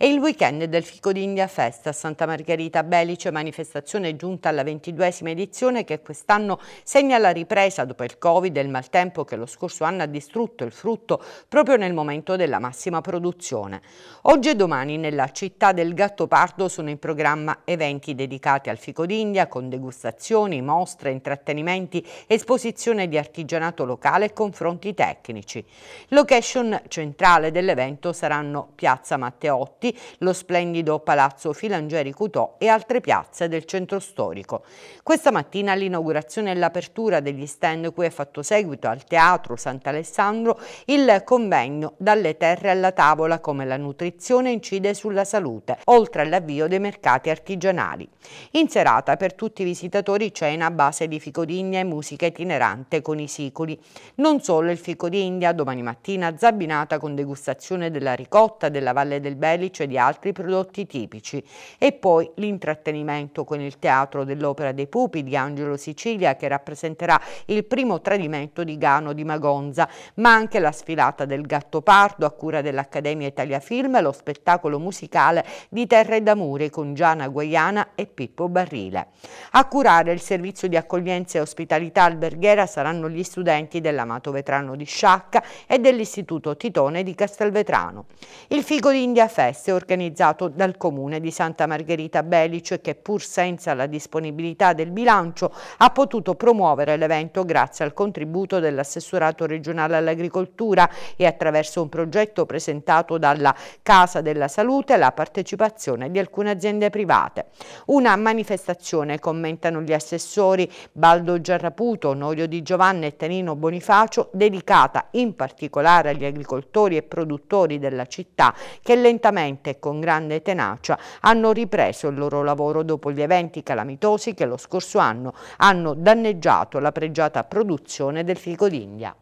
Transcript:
E il weekend del Fico d'India Fest a Santa Margherita Belice, manifestazione giunta alla ventiduesima edizione che quest'anno segna la ripresa dopo il Covid e il maltempo che lo scorso anno ha distrutto il frutto proprio nel momento della massima produzione. Oggi e domani nella città del Gattopardo sono in programma eventi dedicati al Fico d'India con degustazioni, mostre, intrattenimenti, esposizione di artigianato locale e confronti tecnici. Location centrale dell'evento saranno Piazza Matteotti, Monti, lo splendido Palazzo Filangeri Cutò e altre piazze del centro storico. Questa mattina all'inaugurazione e all'apertura degli stand cui è fatto seguito al Teatro Sant'Alessandro il convegno Dalle terre alla tavola come la nutrizione incide sulla salute, oltre all'avvio dei mercati artigianali. In serata per tutti i visitatori cena a base di fico d'India e musica itinerante con i sicoli. Non solo il fico d'India, domani mattina zabbinata con degustazione della ricotta della Valle del Belice commercio di altri prodotti tipici e poi l'intrattenimento con il Teatro dell'Opera dei Pupi di Angelo Sicilia che rappresenterà il primo tradimento di Gano di Magonza, ma anche la sfilata del Gatto Pardo a cura dell'Accademia Italia Film e lo spettacolo musicale di Terre d'Amore con Giana Guaiana e Pippo Barrile. A curare il servizio di accoglienza e ospitalità alberghiera saranno gli studenti dell'Amato Vetrano di Sciacca e dell'Istituto Titone di Castelvetrano. Il Figo d'India Fest feste organizzato dal Comune di Santa Margherita Belice che pur senza la disponibilità del bilancio ha potuto promuovere l'evento grazie al contributo dell'assessorato regionale all'agricoltura e attraverso un progetto presentato dalla Casa della Salute la partecipazione di alcune aziende private. Una manifestazione, commentano gli assessori Baldo Giarraputo, Norio Di Giovanni e Tanino Bonifacio, dedicata in particolare agli agricoltori e produttori della città che lentamente resiliente e con grande tenacia hanno ripreso il loro lavoro dopo gli eventi calamitosi che lo scorso anno hanno danneggiato la pregiata produzione del fico d'India.